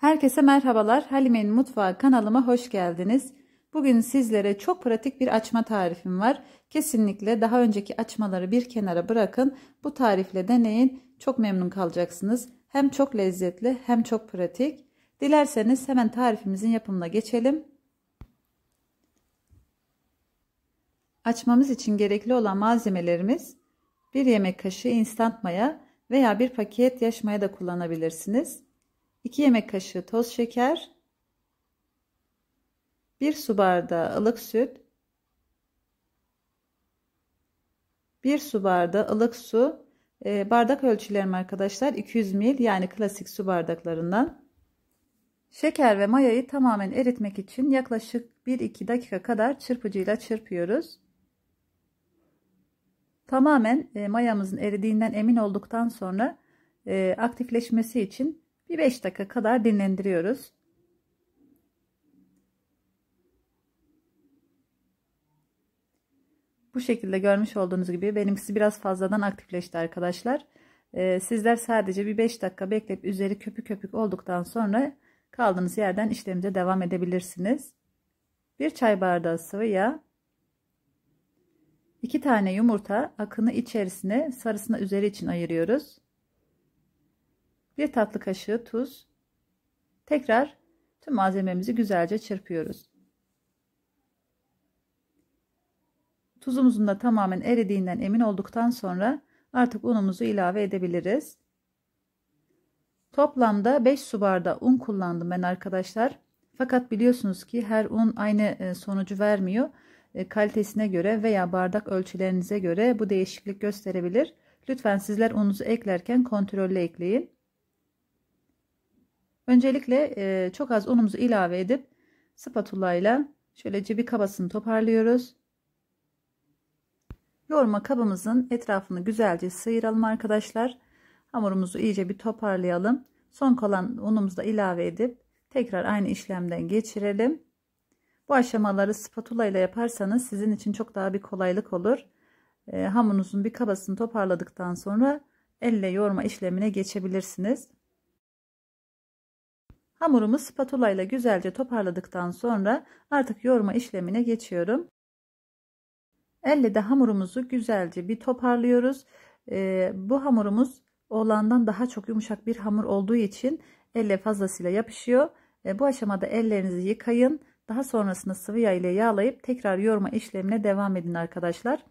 Herkese merhabalar. Halime'nin mutfağı kanalıma hoş geldiniz. Bugün sizlere çok pratik bir açma tarifim var. Kesinlikle daha önceki açmaları bir kenara bırakın. Bu tarifle deneyin. Çok memnun kalacaksınız. Hem çok lezzetli hem çok pratik. Dilerseniz hemen tarifimizin yapımına geçelim. Açmamız için gerekli olan malzemelerimiz 1 yemek kaşığı instant maya veya bir paket yaş maya da kullanabilirsiniz. 2 yemek kaşığı toz şeker, 1 su bardağı ılık süt, 1 su bardağı ılık su, e, bardak ölçülerim arkadaşlar 200 ml yani klasik su bardaklarından. Şeker ve mayayı tamamen eritmek için yaklaşık 1-2 dakika kadar çırpıcıyla çırpıyoruz. Tamamen e, mayamızın eridiğinden emin olduktan sonra e, aktifleşmesi için bir 5 dakika kadar dinlendiriyoruz. Bu şekilde görmüş olduğunuz gibi benimkisi biraz fazladan aktifleşti arkadaşlar. Ee, sizler sadece bir 5 dakika bekleyip üzeri köpük köpük olduktan sonra kaldığınız yerden işlemimize devam edebilirsiniz. Bir çay bardağı sıvı yağ, 2 tane yumurta akını içerisine sarısını üzeri için ayırıyoruz. 1 tatlı kaşığı tuz. Tekrar tüm malzememizi güzelce çırpıyoruz. Tuzumuzun da tamamen eridiğinden emin olduktan sonra artık unumuzu ilave edebiliriz. Toplamda 5 su bardağı un kullandım ben arkadaşlar. Fakat biliyorsunuz ki her un aynı e, sonucu vermiyor. E, kalitesine göre veya bardak ölçülerinize göre bu değişiklik gösterebilir. Lütfen sizler ununuzu eklerken kontrollü ekleyin. Öncelikle e, çok az unumuzu ilave edip spatula ile şöylece bir kabasını toparlıyoruz. Yoğurma kabımızın etrafını güzelce sıyıralım arkadaşlar. Hamurumuzu iyice bir toparlayalım. Son kalan unumuzu da ilave edip tekrar aynı işlemden geçirelim. Bu aşamaları spatula ile yaparsanız sizin için çok daha bir kolaylık olur. E, hamurunuzun bir kabasını toparladıktan sonra elle yoğurma işlemine geçebilirsiniz. Hamurumu spatula ile güzelce toparladıktan sonra artık yoğurma işlemine geçiyorum. Elle de hamurumuzu güzelce bir toparlıyoruz. Ee, bu hamurumuz olandan daha çok yumuşak bir hamur olduğu için elle fazlasıyla yapışıyor. Ee, bu aşamada ellerinizi yıkayın. Daha sonrasında sıvı yağ ile yağlayıp tekrar yoğurma işlemine devam edin arkadaşlar.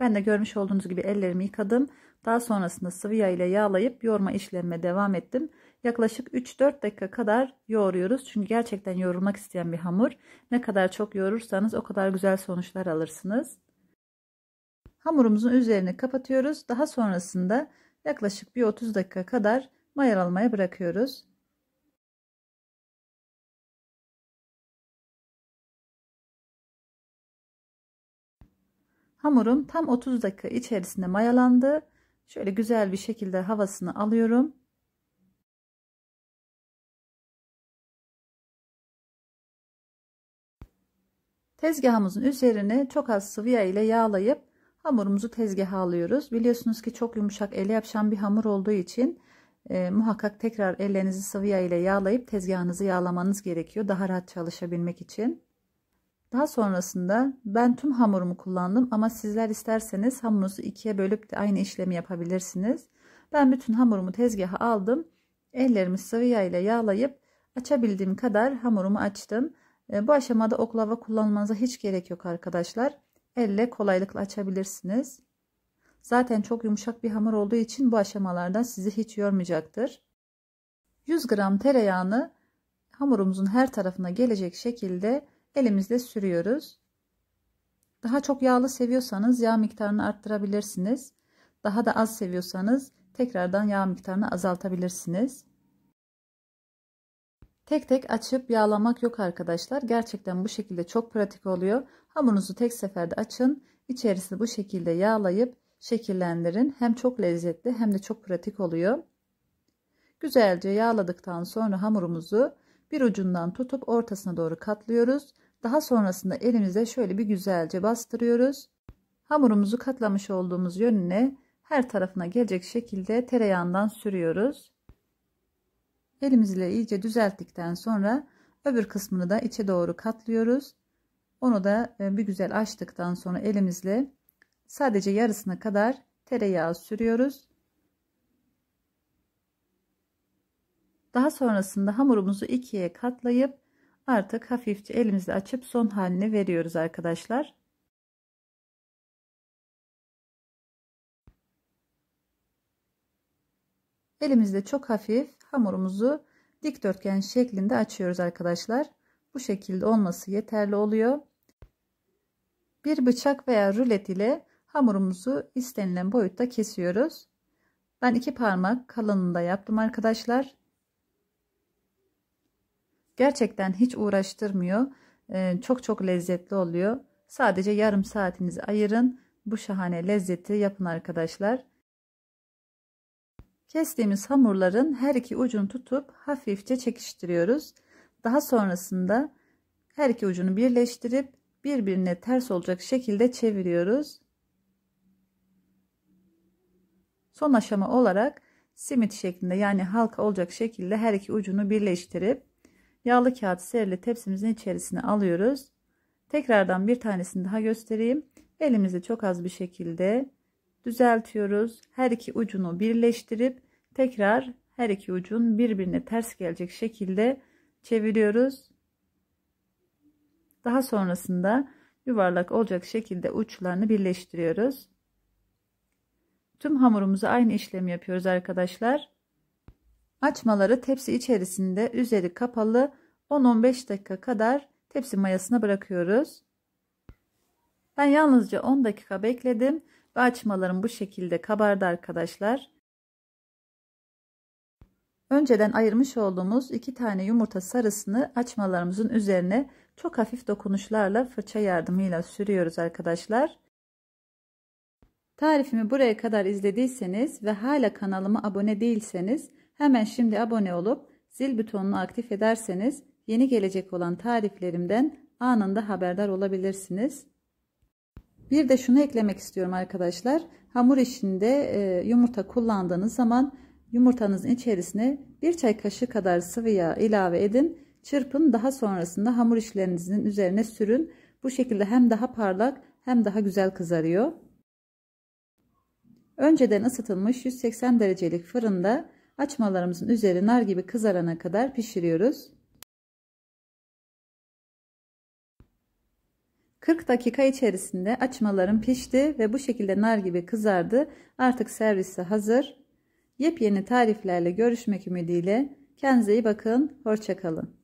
Ben de görmüş olduğunuz gibi ellerimi yıkadım. Daha sonrasında sıvı yağ ile yağlayıp yoğurma işlemine devam ettim yaklaşık 3-4 dakika kadar yoğuruyoruz. Çünkü gerçekten yoğrulmak isteyen bir hamur. Ne kadar çok yoğurursanız o kadar güzel sonuçlar alırsınız. Hamurumuzun üzerini kapatıyoruz. Daha sonrasında yaklaşık bir 30 dakika kadar mayalanmaya bırakıyoruz. Hamurum tam 30 dakika içerisinde mayalandı. Şöyle güzel bir şekilde havasını alıyorum. Tezgahımızın üzerine çok az sıvıya ile yağlayıp hamurumuzu tezgaha alıyoruz. Biliyorsunuz ki çok yumuşak ele yapışan bir hamur olduğu için e, muhakkak tekrar ellerinizi sıvıya ile yağlayıp tezgahınızı yağlamanız gerekiyor. Daha rahat çalışabilmek için. Daha sonrasında ben tüm hamurumu kullandım ama sizler isterseniz hamurunuzu ikiye bölüp de aynı işlemi yapabilirsiniz. Ben bütün hamurumu tezgaha aldım. Ellerimi sıvı yağ ile yağlayıp açabildiğim kadar hamurumu açtım. Ee, bu aşamada oklava kullanmanıza hiç gerek yok arkadaşlar. Elle kolaylıkla açabilirsiniz. Zaten çok yumuşak bir hamur olduğu için bu aşamalarda sizi hiç yormayacaktır. 100 gram tereyağını hamurumuzun her tarafına gelecek şekilde elimizle sürüyoruz. Daha çok yağlı seviyorsanız yağ miktarını arttırabilirsiniz. Daha da az seviyorsanız tekrardan yağ miktarını azaltabilirsiniz. Tek tek açıp yağlamak yok arkadaşlar. Gerçekten bu şekilde çok pratik oluyor. Hamurunuzu tek seferde açın. İçerisini bu şekilde yağlayıp şekillendirin. Hem çok lezzetli hem de çok pratik oluyor. Güzelce yağladıktan sonra hamurumuzu bir ucundan tutup ortasına doğru katlıyoruz. Daha sonrasında elimize şöyle bir güzelce bastırıyoruz. Hamurumuzu katlamış olduğumuz yönüne her tarafına gelecek şekilde tereyağından sürüyoruz. Elimizle iyice düzelttikten sonra öbür kısmını da içe doğru katlıyoruz. Onu da e, bir güzel açtıktan sonra elimizle sadece yarısına kadar tereyağı sürüyoruz. Daha sonrasında hamurumuzu ikiye katlayıp artık hafifçe elimizle açıp son halini veriyoruz arkadaşlar. Elimizde çok hafif hamurumuzu dikdörtgen şeklinde açıyoruz arkadaşlar. Bu şekilde olması yeterli oluyor. Bir bıçak veya rulet ile hamurumuzu istenilen boyutta kesiyoruz. Ben iki parmak kalınlığında yaptım arkadaşlar. Gerçekten hiç uğraştırmıyor. Ee, çok çok lezzetli oluyor. Sadece yarım saatinizi ayırın. Bu şahane lezzeti yapın arkadaşlar. Kestiğimiz hamurların her iki ucunu tutup hafifçe çekiştiriyoruz. Daha sonrasında her iki ucunu birleştirip birbirine ters olacak şekilde çeviriyoruz. Son aşama olarak simit şeklinde yani halka olacak şekilde her iki ucunu birleştirip yağlı kağıt serili tepsimizin içerisine alıyoruz. Tekrardan bir tanesini daha göstereyim. Elimizde çok az bir şekilde düzeltiyoruz. Her iki ucunu birleştirip tekrar her iki ucun birbirine ters gelecek şekilde çeviriyoruz. Daha sonrasında yuvarlak olacak şekilde uçlarını birleştiriyoruz. Tüm hamurumuza aynı işlemi yapıyoruz arkadaşlar. Açmaları tepsi içerisinde üzeri kapalı 10-15 dakika kadar tepsi mayasına bırakıyoruz. Ben yalnızca 10 dakika bekledim. Ve açmalarım bu şekilde kabardı arkadaşlar. Önceden ayırmış olduğumuz iki tane yumurta sarısını açmalarımızın üzerine çok hafif dokunuşlarla fırça yardımıyla sürüyoruz arkadaşlar. Tarifimi buraya kadar izlediyseniz ve hala kanalıma abone değilseniz hemen şimdi abone olup zil butonunu aktif ederseniz yeni gelecek olan tariflerimden anında haberdar olabilirsiniz. Bir de şunu eklemek istiyorum arkadaşlar. Hamur işinde e, yumurta kullandığınız zaman yumurtanızın içerisine bir çay kaşığı kadar sıvı yağ ilave edin. Çırpın daha sonrasında hamur işlerinizin üzerine sürün. Bu şekilde hem daha parlak hem daha güzel kızarıyor. Önceden ısıtılmış 180 derecelik fırında açmalarımızın üzeri nar gibi kızarana kadar pişiriyoruz. 40 dakika içerisinde açmalarım pişti ve bu şekilde nar gibi kızardı. Artık servise hazır. Yepyeni tariflerle görüşmek ümidiyle. Kendinize iyi bakın. Hoşçakalın.